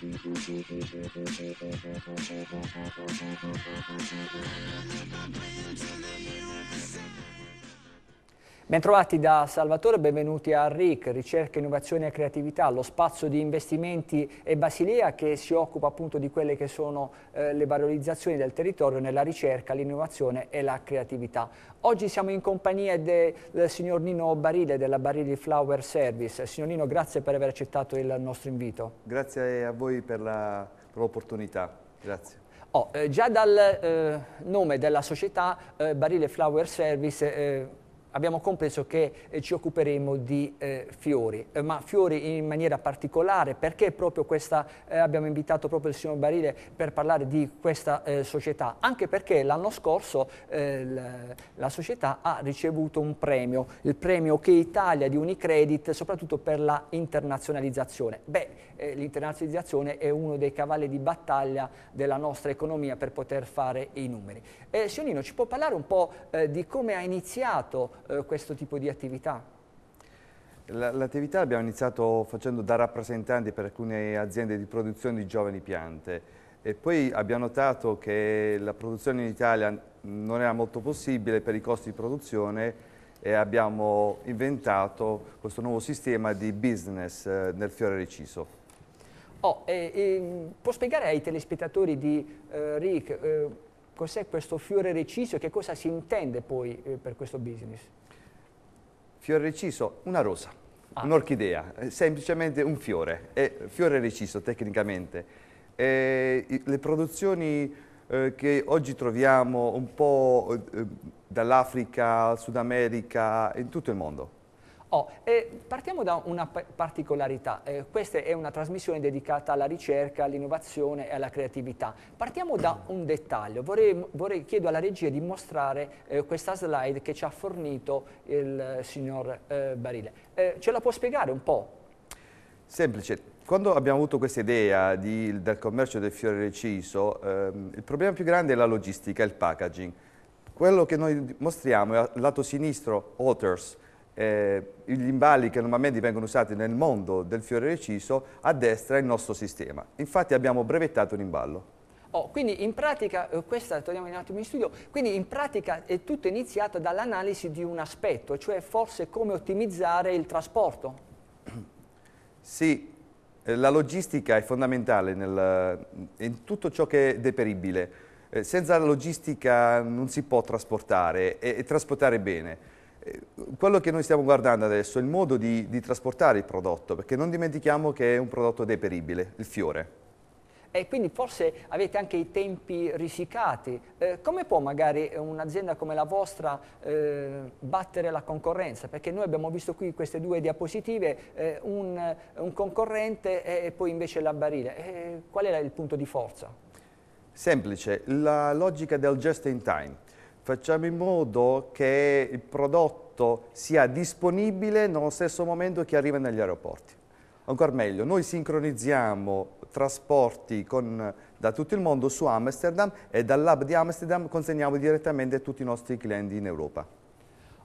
Thank you. Bentrovati da Salvatore, benvenuti a RIC, Ricerca, Innovazione e Creatività, lo spazio di investimenti e Basilea che si occupa appunto di quelle che sono eh, le valorizzazioni del territorio nella ricerca, l'innovazione e la creatività. Oggi siamo in compagnia del signor Nino Barile della Barili Flower Service. Signor Nino, grazie per aver accettato il nostro invito. Grazie a voi per l'opportunità, grazie. Oh, eh, già dal eh, nome della società eh, Barile Flower Service eh, abbiamo compreso che eh, ci occuperemo di eh, fiori, eh, ma fiori in maniera particolare perché proprio questa, eh, abbiamo invitato proprio il signor Barile per parlare di questa eh, società, anche perché l'anno scorso eh, la società ha ricevuto un premio, il premio che Italia di Unicredit soprattutto per la internazionalizzazione. Beh, l'internazionalizzazione è uno dei cavalli di battaglia della nostra economia per poter fare i numeri. Eh, Sionino, ci può parlare un po' di come ha iniziato eh, questo tipo di attività? L'attività abbiamo iniziato facendo da rappresentanti per alcune aziende di produzione di giovani piante e poi abbiamo notato che la produzione in Italia non era molto possibile per i costi di produzione e abbiamo inventato questo nuovo sistema di business eh, nel fiore reciso. Oh, eh, eh, può spiegare ai telespettatori di RIC eh, Rick Cos'è questo fiore reciso e che cosa si intende poi eh, per questo business? Fiore reciso, una rosa, ah. un'orchidea, eh, semplicemente un fiore, è fiore reciso tecnicamente. E eh, le produzioni eh, che oggi troviamo un po' eh, dall'Africa, Sud America, in tutto il mondo, Oh, eh, partiamo da una particolarità, eh, questa è una trasmissione dedicata alla ricerca, all'innovazione e alla creatività. Partiamo da un dettaglio, vorrei, vorrei chiedo alla regia di mostrare eh, questa slide che ci ha fornito il eh, signor eh, Barile. Eh, ce la può spiegare un po'? Semplice, quando abbiamo avuto questa idea di, del commercio del fiore reciso, ehm, il problema più grande è la logistica, il packaging. Quello che noi mostriamo è al lato sinistro, Otters, eh, gli imballi che normalmente vengono usati nel mondo del fiore reciso addestra il nostro sistema. Infatti abbiamo brevettato l'imballo. Oh, quindi in pratica, eh, questa torniamo un attimo in studio, quindi in pratica è tutto iniziato dall'analisi di un aspetto, cioè forse come ottimizzare il trasporto. Sì, eh, la logistica è fondamentale nel, eh, in tutto ciò che è deperibile. senza la logistica non si può trasportare e, e trasportare bene quello che noi stiamo guardando adesso è il modo di, di trasportare il prodotto, perché non dimentichiamo che è un prodotto deperibile, il fiore. E quindi forse avete anche i tempi risicati. Eh, come può magari un'azienda come la vostra eh, battere la concorrenza? Perché noi abbiamo visto qui queste due diapositive, eh, un, un, concorrente e poi invece la barile. Eh, qual era il punto di forza? Semplice, la logica del just in time facciamo in modo che il prodotto sia disponibile nello stesso momento che arriva negli aeroporti. Ancora meglio, noi sincronizziamo trasporti con, da tutto il mondo su Amsterdam e dal lab di Amsterdam consegniamo direttamente a tutti i nostri clienti in Europa.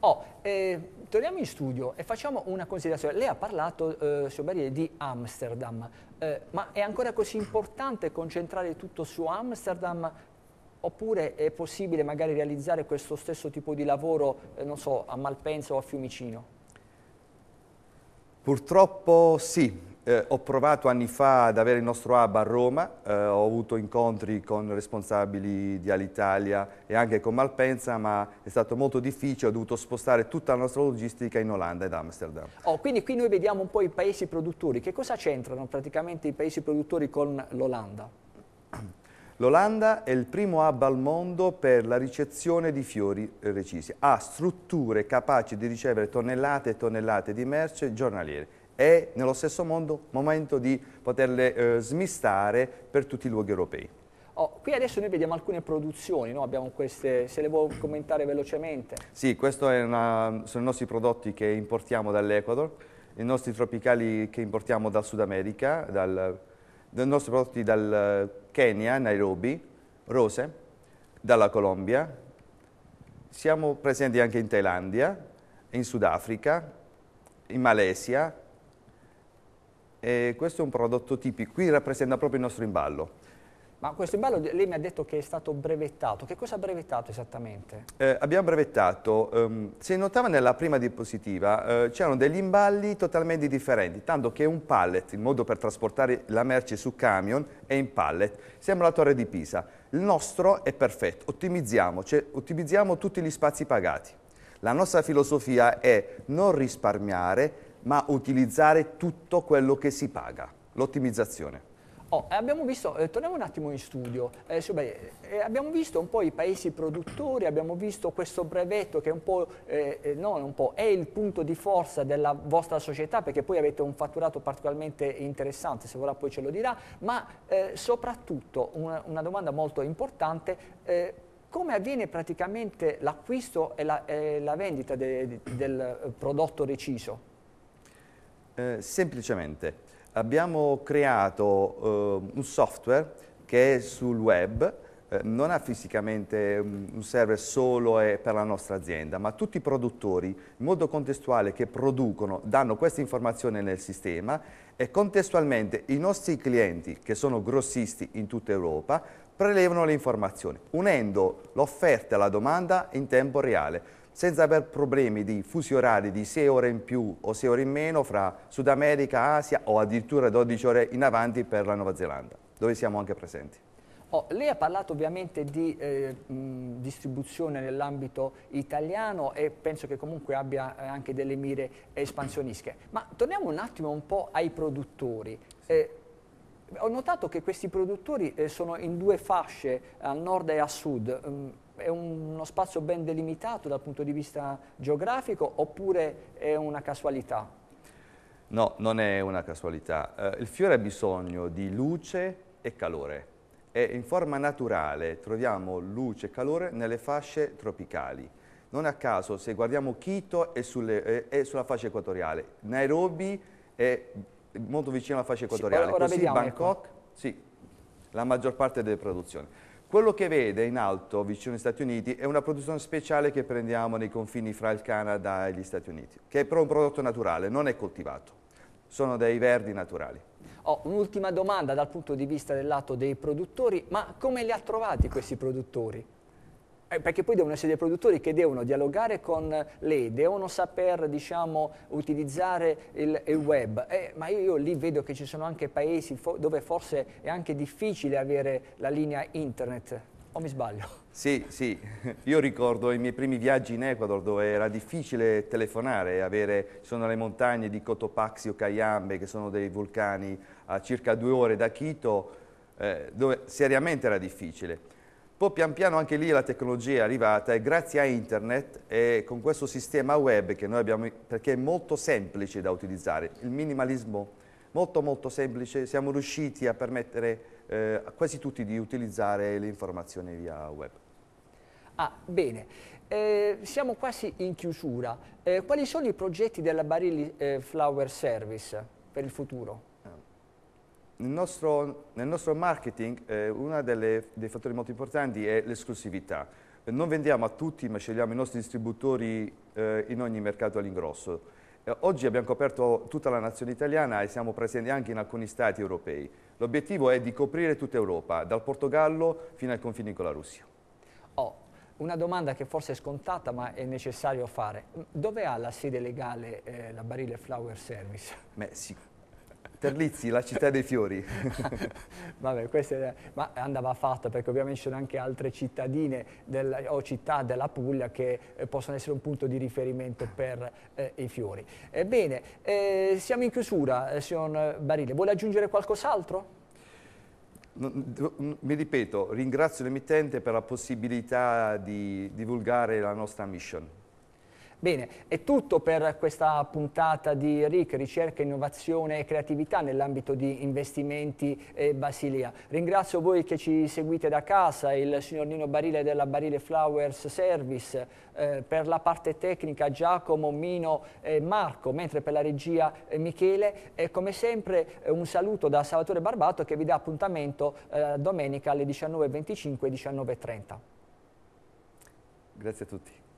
Oh, eh, torniamo in studio e facciamo una considerazione. Lei ha parlato, eh, Sobarier, di Amsterdam, eh, ma è ancora così importante concentrare tutto su Amsterdam Oppure è possibile magari realizzare questo stesso tipo di lavoro, eh, non so, a Malpensa o a Fiumicino? Purtroppo sì. Eh, ho provato anni fa ad avere il nostro hub a Roma, eh, ho avuto incontri con responsabili di Alitalia e anche con Malpensa, ma è stato molto difficile, ho dovuto spostare tutta la nostra logistica in Olanda ed Amsterdam. Oh, quindi qui noi vediamo un po' i paesi produttori, che cosa c'entrano praticamente i paesi produttori con l'Olanda? L'Olanda è il primo hub al mondo per la ricezione di fiori recisi. Ha strutture capaci di ricevere tonnellate e tonnellate di merce giornaliere e nello stesso mondo momento di poterle eh, smistare per tutti i luoghi europei. Oh, qui adesso noi vediamo alcune produzioni, no? queste, se le vuoi commentare velocemente. Sì, questi sono i nostri prodotti che importiamo dall'Ecuador, i nostri tropicali che importiamo dal Sud America, dal, nostri prodotti dal eh, Kenya, Nairobi, rose, dalla Colombia, siamo presenti anche in Thailandia, in Sudafrica, in Malesia e questo è un prodotto tipico, qui rappresenta proprio il nostro imballo. Ma questo è bello, lei mi ha detto che è stato brevettato, che cosa ha brevettato esattamente? Eh, abbiamo brevettato, um, se notava nella prima diapositiva eh, c'erano degli imballi totalmente differenti, tanto che un pallet, il modo per trasportare la merce su camion, è in pallet, sembra la torre di Pisa, il nostro è perfetto, ottimizziamo, cioè, ottimizziamo tutti gli spazi pagati. La nostra filosofia è non risparmiare, ma utilizzare tutto quello che si paga, l'ottimizzazione. Oh, abbiamo visto, eh, torniamo un attimo in studio, eh, beh, eh, abbiamo visto un po' i paesi produttori, abbiamo visto questo brevetto che è un po', eh, eh, non un po', è il punto di forza della vostra società perché poi avete un fatturato particolarmente interessante, se vorrà poi ce lo dirà, ma eh, soprattutto una, una, domanda molto importante, come avviene praticamente l'acquisto e la, la vendita de, de, del prodotto reciso? semplicemente abbiamo creato eh, un software che è sul web, eh, non ha fisicamente mm, un server solo per la nostra azienda, ma tutti i produttori in modo contestuale che producono danno questa informazione nel sistema e contestualmente i nostri clienti, che sono grossisti in tutta Europa, prelevano le informazioni, unendo l'offerta alla domanda in tempo reale senza aver problemi di fusi orari di 6 ore in più o 6 ore in meno fra Sud America, Asia o addirittura 12 ore in avanti per la Nuova Zelanda, dove siamo anche presenti. Oh, lei ha parlato ovviamente di eh, mh, distribuzione nell'ambito italiano e penso che comunque abbia eh, anche delle mire espansionistiche, ma torniamo un attimo un po' ai produttori. Sì. Eh, ho notato che questi produttori eh, sono in due fasce, a nord e a sud. Um, è un, uno spazio ben delimitato dal punto di vista geografico oppure è una casualità? No, non è una casualità. Eh, il fiore ha bisogno di luce e calore e in forma naturale troviamo luce e calore nelle fasce tropicali. Non a caso se guardiamo Quito è, sulle, è, eh, è sulla fascia equatoriale, Nairobi è molto vicino alla fascia equatoriale, sì, ora, ora così Bangkok, ecco. sì, la maggior parte delle produzioni. Quello che vede in alto, vicino agli Stati Uniti, è una produzione speciale che prendiamo nei confini fra il Canada e gli Stati Uniti, che è però un prodotto naturale, non è coltivato, sono dei verdi naturali. Oh, un'ultima domanda dal punto di vista del lato dei produttori, ma come li ha trovati questi produttori? Eh, perché poi devono essere dei produttori che devono dialogare con lei, devono saper diciamo, utilizzare il, il web, eh, ma io lì vedo che ci sono anche paesi fo dove forse è anche difficile avere la linea internet, o mi sbaglio? Sì, sì, io ricordo i miei primi viaggi in Ecuador dove era difficile telefonare, avere, sono le montagne di Cotopaxi o Cayambe che sono dei vulcani a circa due ore da Quito, eh, dove seriamente era difficile. Poi pian piano anche lì la tecnologia è arrivata e grazie a internet e con questo sistema web che noi abbiamo, perché è molto semplice da utilizzare, il minimalismo molto molto semplice, siamo riusciti a permettere eh, a quasi tutti di utilizzare le informazioni via web. Ah, bene. Eh, siamo quasi in chiusura. Eh, quali sono i progetti della Barili eh, Flower Service per il futuro? nel nostro, nel nostro marketing eh, uno dei fattori molto importanti è l'esclusività. non vendiamo a tutti, ma scegliamo i nostri distributori eh, in ogni mercato all'ingrosso. Eh, oggi abbiamo coperto tutta la nazione italiana e siamo presenti anche in alcuni stati europei. L'obiettivo è di coprire tutta Europa, dal Portogallo fino ai confini con la Russia. Oh, una domanda che forse è scontata ma è necessario fare. Dove ha la sede legale eh, la Barile Flower Service? Beh, sì, Terlizzi, la città dei fiori. Vabbè, questo ma andava fatta perché ovviamente ci sono anche altre cittadine del, o città della Puglia che eh, possono essere un punto di riferimento per eh, i fiori. Ebbene, eh, siamo in chiusura, eh, signor Barile. Vuole aggiungere qualcos'altro? Mm, mi ripeto, ringrazio l'emittente per la possibilità di divulgare la nostra mission. Bene, è tutto per questa puntata di RIC, ricerca, innovazione e creatività nell'ambito di investimenti e Basilia. Ringrazio voi che ci seguite da casa, il signor Nino Barile della Barile Flowers Service, eh, per la parte tecnica Giacomo, Mino e Marco, mentre per la regia eh, Michele. E come sempre eh, un saluto da Salvatore Barbato che vi dà appuntamento eh, domenica alle 19.25 19.30. Grazie a tutti.